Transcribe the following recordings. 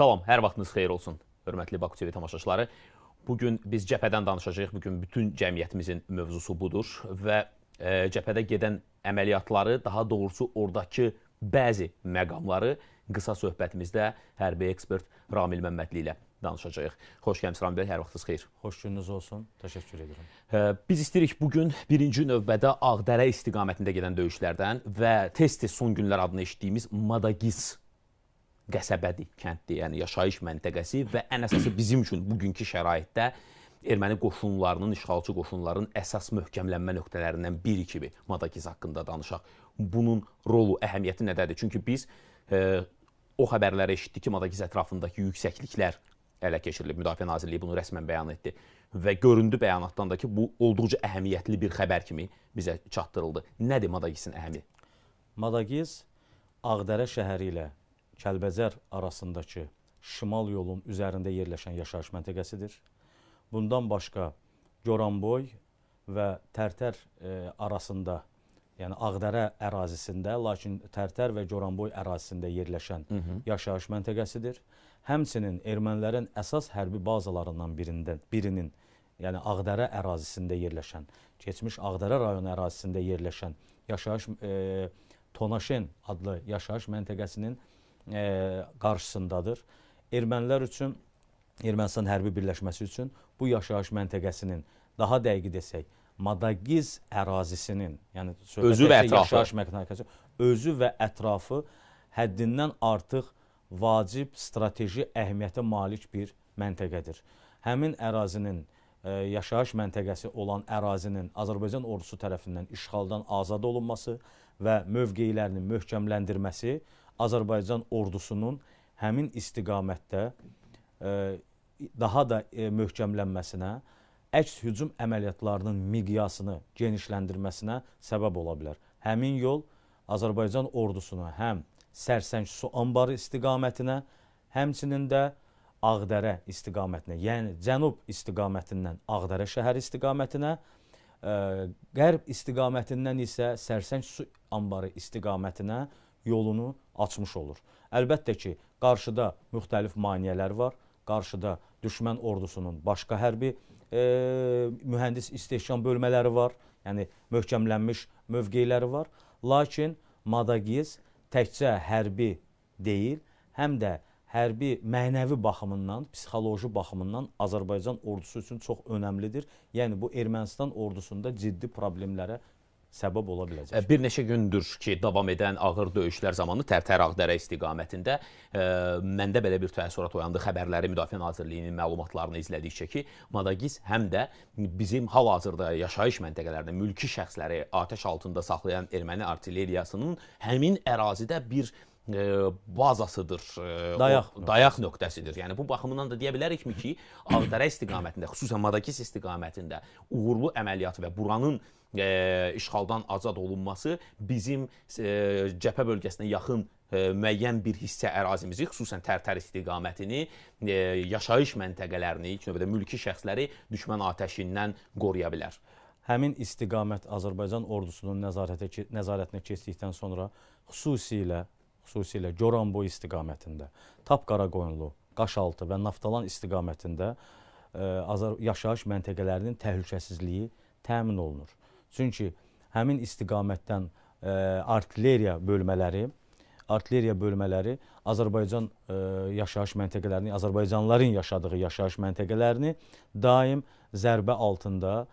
Salam, hər vaxtınız xeyir olsun, hörmətli Baku TV tamaşaçıları. Bugün biz cəbhədən danışacağıq, bugün bütün cəmiyyətimizin mövzusu budur və e, cəbhədə gedən əməliyyatları, daha doğrusu oradakı bəzi məqamları qısa söhbətimizdə hərbi ekspert Ramil Məmmədli ilə danışacağıq. Xoş gəlmisiniz Ramil bəy, hər vaxtınız xeyir. Xoş gününüz olsun, təşəkkür edirəm. E, biz istəyirik bugün birinci növbədə Ağdərə istiqamətində gedən döyüşlərdən və tez-tez son günlər adını eşitdiyimiz Madagis qəsəbədir, kənddir, yəni yaşayış məntəqəsi və ən əsası bizim üçün bugünkü şəraitdə erməni qoşunlarının, işğalçı qoşunların əsas möhkəmlənmə nöqtələrindən biri kimi Madakiz haqqında danışaq. Bunun rolu, əhəmiyyəti nədədir? Çünki biz e, o xəbərləri eşitdik ki, Madakiz ətrafındakı yüksəkliklər ələ keçirilib. Müdafiə Nazirliyi bunu rəsmən bəyan etdi və göründü bəyanatdan da ki, bu olduqca əhəmiyyətli bir xəbər kimi bizə çatdırıldı. Nədir Madagizin əhəmi? Madagiz Ağdərə şəhəri ilə Kəlbəzər arasındakı şimal yolun üzərində yerləşən yaşayış məntəqəsidir. Bundan başqa Goranboy və Tərtər e, arasında, yəni Ağdərə ərazisində, lakin Tərtər və Goranboy ərazisində yerləşən Hı -hı. yaşayış məntəqəsidir. Həmçinin ermənilərin əsas hərbi bazalarından birində, birinin, yəni Ağdərə ərazisində yerləşən, keçmiş Ağdərə rayonu ərazisində yerləşən yaşayış e, Tonaşen adlı yaşayış məntəqəsinin e, qarşısındadır. Ermənilər üçün, Ermənistan hərbi birləşməsi üçün bu yaşayış məntəqəsinin daha dəqiq desək, Madagiz ərazisinin, yəni özü və ətrafı yaşayış məntəqəsi, özü və ətrafı həddindən artıq vacib strateji əhəmiyyətə malik bir məntəqədir. Həmin ərazinin ə, e, yaşayış məntəqəsi olan ərazinin Azərbaycan ordusu tərəfindən işğaldan azad olunması və mövqeylərinin möhkəmləndirməsi Azərbaycan ordusunun həmin istiqamətdə e, daha da e, möhkəmlənməsinə, əks hücum əməliyyatlarının miqyasını genişləndirməsinə səbəb ola bilər. Həmin yol Azərbaycan ordusunu həm Sərsəng su anbarı istiqamətinə, həmçinin də Ağdərə istiqamətinə, yəni cənub istiqamətindən Ağdərə şəhər istiqamətinə, e, qərb istiqamətindən isə Sərsəng su anbarı istiqamətinə yolunu açmış olur. Əlbəttə ki, qarşıda müxtəlif maneələr var. Qarşıda düşmən ordusunun başqa hərbi e, mühəndis istehkam bölmələri var. Yəni möhkəmlənmiş mövqeləri var. Lakin Madagiz təkcə hərbi deyil, həm də hərbi mənəvi baxımından, psixoloji baxımından Azərbaycan ordusu üçün çox önəmlidir. Yəni bu Ermənistan ordusunda ciddi problemlərə səbəb ola biləcək. E, bir neçə gündür ki, davam edən ağır döyüşlər zamanı Tərtər Ağdərə istiqamətində e, məndə belə bir təəssürat oyandı. Xəbərləri Müdafiə Nazirliyinin məlumatlarını izlədikcə ki, Madagis həm də bizim hal-hazırda yaşayış məntəqələrində mülki şəxsləri atəş altında saxlayan erməni artilleriyasının həmin ərazidə bir e, bazasıdır. E, dayaq o, dayaq nöqtəsidir. Yəni bu baxımdan da deyə bilərikmi ki, Ağdərə istiqamətində, xüsusən Madagis istiqamətində uğurlu əməliyyat və buranın e, e, işğaldan azad olunması bizim e, cəbhə bölgəsinə yaxın e, müəyyən bir hissə ərazimizi, xüsusən Tərtər istiqamətini, e, yaşayış məntəqələrini, ilk növbədə mülki şəxsləri düşmən atəşindən qoruya bilər. Həmin istiqamət Azərbaycan ordusunun nəzarətə nəzarətinə keçdikdən sonra xüsusilə xüsusilə Goranboy istiqamətində, Tapqara qoyunlu, Qaşaltı və Naftalan istiqamətində e, ə, yaşayış məntəqələrinin təhlükəsizliyi təmin olunur. Çünki həmin istiqamətdən ə, e, artilleriya bölmələri, artilleriya bölmələri Azərbaycan ə, e, yaşayış məntəqələrini, azərbaycanlıların yaşadığı yaşayış məntəqələrini daim zərbə altında ə,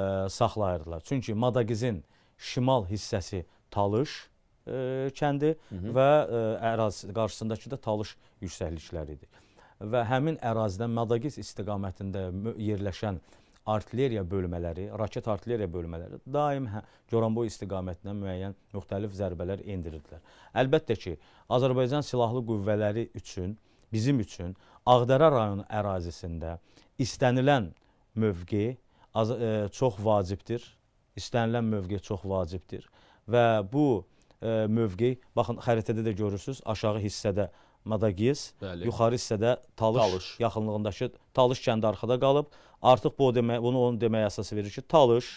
e, saxlayırdılar. Çünki Madagizin şimal hissəsi Talış ə, kəndi Hı -hı. və ə, ərazi qarşısındakı də Talış yüksəklikləri idi. Və həmin ərazidən Madagiz istiqamətində yerləşən artilleriya bölmələri, raket artilleriya bölmələri daim hə, Goranboy istiqamətinə müəyyən müxtəlif zərbələr endirirdilər. Əlbəttə ki, Azərbaycan Silahlı Qüvvələri üçün, bizim üçün Ağdərə rayonu ərazisində istənilən mövqe az, ə, e, çox vacibdir. İstənilən mövqe çox vacibdir və bu ə, e, mövqe baxın xəritədə də görürsüz, aşağı hissədə Madagiz, Bəli. yuxarı hissədə Talış, Talış yaxınlığındakı Talış kəndi arxada qalıb. Artıq bu o demək, bunu onun deməyə əsas verir ki, Talış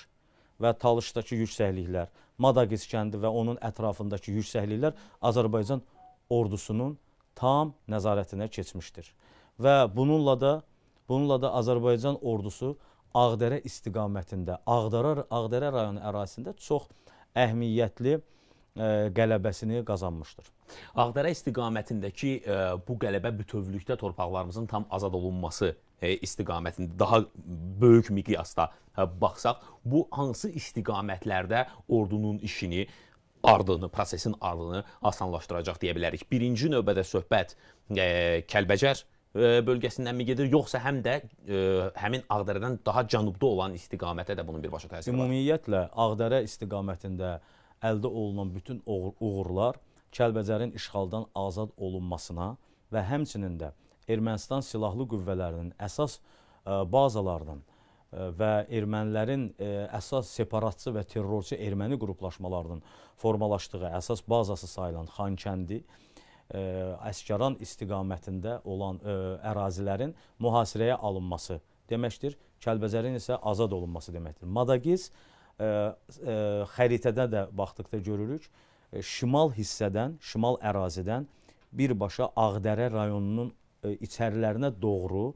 və Talışdakı yüksəkliklər, Madagiz kəndi və onun ətrafındakı yüksəkliklər Azərbaycan ordusunun tam nəzarətinə keçmişdir. Və bununla da bununla da Azərbaycan ordusu Ağdərə istiqamətində, Ağdərə Ağdərə rayonu ərazisində çox əhmiyyətli E, qələbəsini qazanmışdır. Ağdərə istiqamətindəki e, bu qələbə bütövlükdə torpaqlarımızın tam azad olunması e, istiqamətində daha böyük miqyasda baxsaq, bu hansı istiqamətlərdə ordunun işini, ardını, prosesin ardını asanlaşdıracaq deyə bilərik. Birinci növbədə söhbət Kəlbəcər bölgəsindən mi gedir, yoxsa həm də ə, həmin Ağdərədən daha cənubda olan istiqamətə də bunun birbaşa təsiri var? Ümumiyyətlə Ağdərə istiqamətində ə, əldə olunan bütün uğurlar Kəlbəcərin işğaldan azad olunmasına və həmçinin də Ermənistan silahlı qüvvələrinin əsas e, bazalarının e, və ermənilərin e, əsas separatçı və terrorçu erməni qruplaşmalarının formalaşdığı əsas bazası sayılan Xankəndi, Əskəran istiqamətində olan ərazilərin mühasirəyə alınması deməkdir. Kəlbəzərin isə azad olunması deməkdir. Madagiz xəritədə də baxdıqda görürük. Şimal hissədən, şimal ərazidən birbaşa Ağdərə rayonunun içərilərinə doğru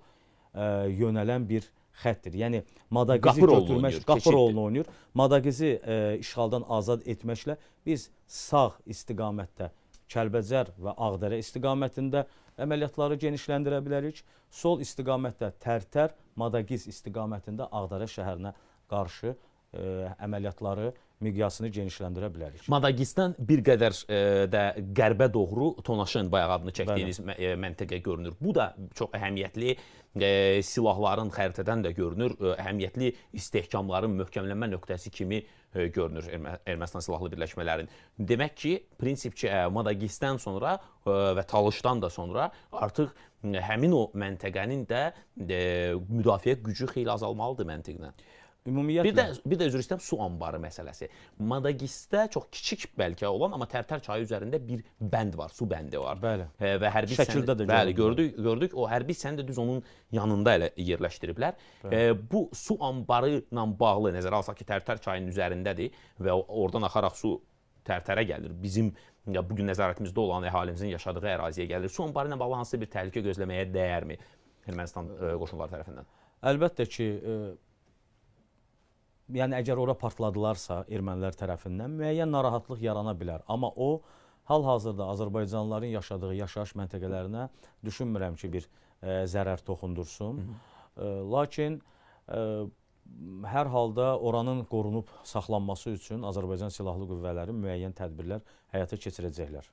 yönələn bir xəttdir. Yəni Madaqizi götürmək, Qapuroğlu oynayır. Madaqizi işğaldan azad etməklə biz sağ istiqamətdə Kəlbəcər və Ağdərə istiqamətində əməliyyatları genişləndirə bilərik. Sol istiqamətdə Tərtər, Madaqiz istiqamətində Ağdərə şəhərinə qarşı ə, e, əməliyyatları miqyasını genişləndirə bilərik. Madagistan bir qədər ə, e, də qərbə doğru Tonaşın bayaq adını çəkdiyiniz Bəli. E, məntəqə görünür. Bu da çox əhəmiyyətli ə, silahların xəritədən də görünür, ə, əhəmiyyətli istehkamların möhkəmlənmə nöqtəsi kimi ə, görünür Ermə Ermənistan silahlı birləşmələrin. Demək ki, prinsipçi ə, Madagistan sonra ə, və Talışdan da sonra artıq ə, həmin o məntəqənin də ə, müdafiə gücü xeyli azalmalıdır məntiqlə. Ümumiyyətlə. Bir də bir də üzr istəyirəm su anbarı məsələsi. Madagistdə çox kiçik bəlkə olan, amma Tərtər çayı üzərində bir bənd var, su bəndi var. Bəli. Hə, və hərbi şəkildə səndi, də bəli, gördük, gördük. O hərbi səndi düz onun yanında elə yerləşdiriblər. E, bu su anbarı ilə bağlı nəzərə alsaq ki, Tərtər çayının üzərindədir və oradan axaraq su Tərtərə gəlir. Bizim ya bu gün nəzarətimizdə olan əhalimizin yaşadığı əraziyə gəlir. Su anbarı ilə bağlı hansısa bir təhlükə gözləməyə dəyərmi Ermənistan e, qoşunları tərəfindən? Əlbəttə ki, e yəni əgər ora partladılarsa ermənilər tərəfindən müəyyən narahatlıq yarana bilər. Amma o hal-hazırda azərbaycanlıların yaşadığı yaşayış məntəqələrinə düşünmürəm ki, bir ə, e, zərər toxundursun. Hı -hı. Ə, e, lakin ə, e, hər halda oranın qorunub saxlanması üçün Azərbaycan Silahlı Qüvvələri müəyyən tədbirlər həyata keçirəcəklər.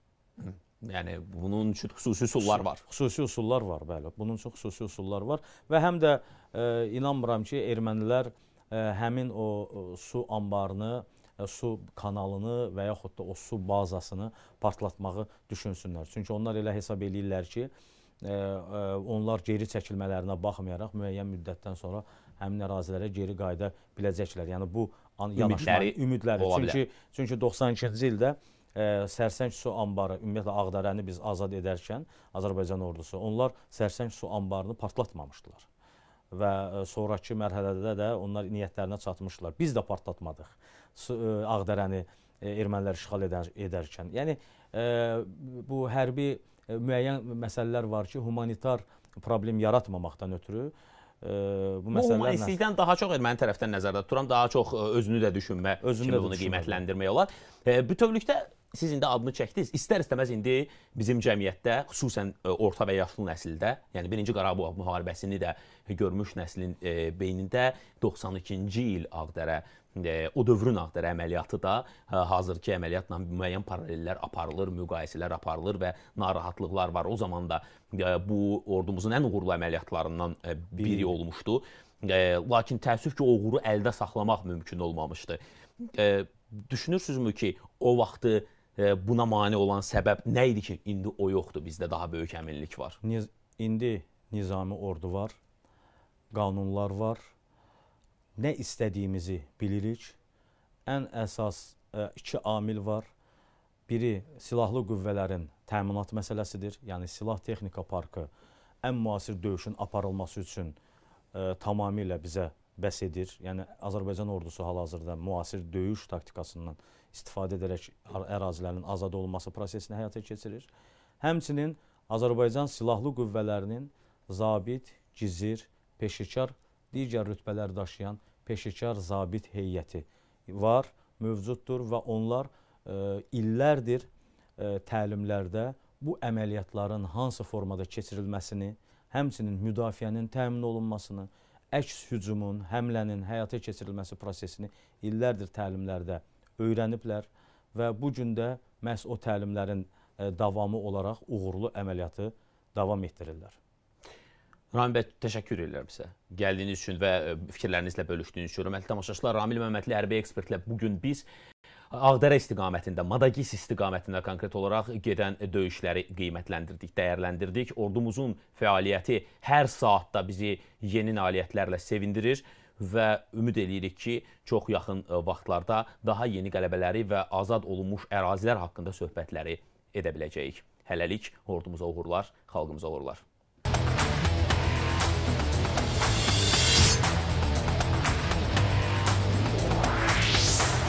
Hı. Yəni bunun üçün xüsusi üsullar var. Xüsusi üsullar var, bəli. Bunun üçün xüsusi üsullar var və həm də ə, inanmıram ki, ermənilər ə, həmin o su anbarını, su kanalını və yaxud da o su bazasını partlatmağı düşünsünlər. Çünki onlar elə hesab eləyirlər ki, onlar geri çəkilmələrinə baxmayaraq müəyyən müddətdən sonra həmin ərazilərə geri qayıda biləcəklər. Yəni bu yanaşma ümidləri, ümidləri. çünki çünki 92-ci ildə ə, Sərsəng su anbarı, ümumiyyətlə Ağdərəni biz azad edərkən Azərbaycan ordusu, onlar Sərsəng su anbarını partlatmamışdılar və e, sonrakı mərhələdə də onlar niyyətlərinə çatmışlar. Biz də partlatmadıq e, Ağdərəni e, ermənilər işğal edərkən. Yəni bu hərbi müəyyən məsələlər var ki, humanitar problem yaratmamaqdan ötürü bu məsələlərlə humanistlikdən daha çox erməni tərəfdən nəzərdə tuturam, daha çox özünü də düşünmə, özünü kimi də bunu qiymətləndirmək olar. Bütövlükdə siz indi adını çəkdiniz. İstər-istəməz indi bizim cəmiyyətdə, xüsusən e, orta və yaşlı nəsildə, yəni 1-ci Qarabağ müharibəsini də görmüş nəslin e, beynində 92-ci il Ağdərə e, o dövrün Ağdərə əməliyyatı da e, hazırki əməliyyatla müəyyən paralellər aparılır, müqayisələr aparılır və narahatlıqlar var. O zaman da e, bu ordumuzun ən uğurlu əməliyyatlarından e, biri olmuşdu. Lakin təəssüf ki, o uğuru əldə saxlamaq mümkün olmamışdı düşünürsünüzmü ki, o vaxtı buna mane olan səbəb nə idi ki, indi o yoxdur, bizdə daha böyük əminlik var? Niz indi nizami ordu var, qanunlar var, nə istədiyimizi bilirik. Ən əsas ə, e, iki amil var. Biri silahlı qüvvələrin təminat məsələsidir. Yəni silah texnika parkı ən müasir döyüşün aparılması üçün ə, e, tamamilə bizə bəs edir. Yəni Azərbaycan ordusu hal-hazırda müasir döyüş taktikasından istifadə edərək ərazilərin azad olunması prosesini həyata keçirir. Həmçinin Azərbaycan Silahlı Qüvvələrinin zabit, gizir, peşəkar, digər rütbələr daşıyan peşəkar zabit heyəti var, mövcuddur və onlar ə, e, illərdir ə, e, təlimlərdə bu əməliyyatların hansı formada keçirilməsini, həmçinin müdafiənin təmin olunmasını, əks hücumun, həmlənin həyata keçirilməsi prosesini illərdir təlimlərdə öyrəniblər və bu gün də məhz o təlimlərin e, davamı olaraq uğurlu əməliyyatı davam etdirirlər. Ramil bəy, təşəkkür edirəm sizə. Gəldiyiniz üçün və e, fikirlərinizlə bölüşdüyünüz üçün. Hörmətli tamaşaçılar, Ramil Məmmədli hərbi ekspertlə bu gün biz Ağdərə istiqamətində, Madagis istiqamətində konkret olaraq gedən döyüşləri qiymətləndirdik, dəyərləndirdik. Ordumuzun fəaliyyəti hər saatda bizi yeni nailiyyətlərlə sevindirir və ümid eləyirik ki, çox yaxın e, vaxtlarda daha yeni qələbələri və azad olunmuş ərazilər haqqında söhbətləri edə biləcəyik. Hələlik ordumuza uğurlar, xalqımıza uğurlar.